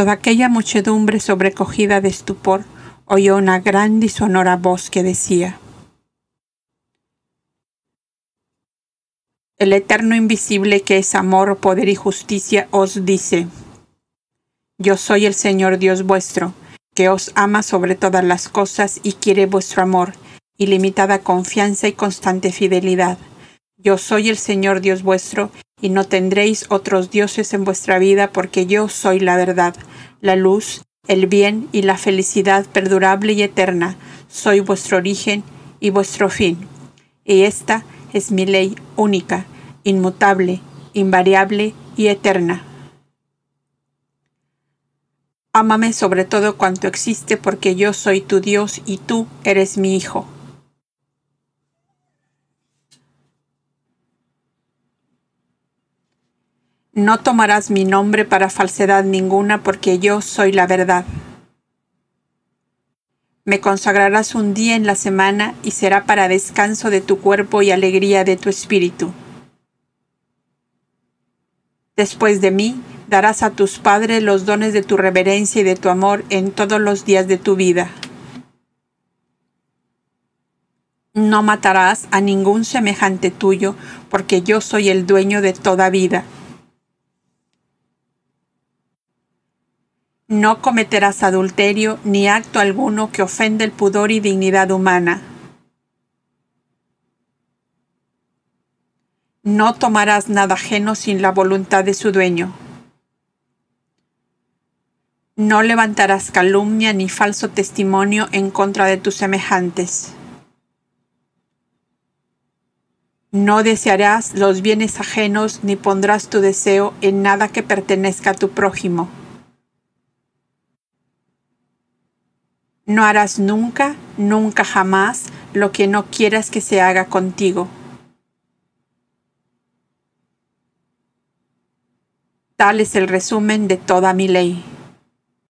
Toda aquella muchedumbre sobrecogida de estupor oyó una gran y sonora voz que decía, El eterno invisible que es amor, poder y justicia os dice, Yo soy el Señor Dios vuestro, que os ama sobre todas las cosas y quiere vuestro amor, ilimitada confianza y constante fidelidad. Yo soy el Señor Dios vuestro, y no tendréis otros dioses en vuestra vida, porque yo soy la verdad, la luz, el bien y la felicidad perdurable y eterna. Soy vuestro origen y vuestro fin. Y esta es mi ley única, inmutable, invariable y eterna. Ámame sobre todo cuanto existe porque yo soy tu Dios y tú eres mi Hijo. No tomarás mi nombre para falsedad ninguna, porque yo soy la verdad. Me consagrarás un día en la semana y será para descanso de tu cuerpo y alegría de tu espíritu. Después de mí, darás a tus padres los dones de tu reverencia y de tu amor en todos los días de tu vida. No matarás a ningún semejante tuyo, porque yo soy el dueño de toda vida. No cometerás adulterio ni acto alguno que ofende el pudor y dignidad humana. No tomarás nada ajeno sin la voluntad de su dueño. No levantarás calumnia ni falso testimonio en contra de tus semejantes. No desearás los bienes ajenos ni pondrás tu deseo en nada que pertenezca a tu prójimo. No harás nunca, nunca jamás lo que no quieras que se haga contigo. Tal es el resumen de toda mi ley.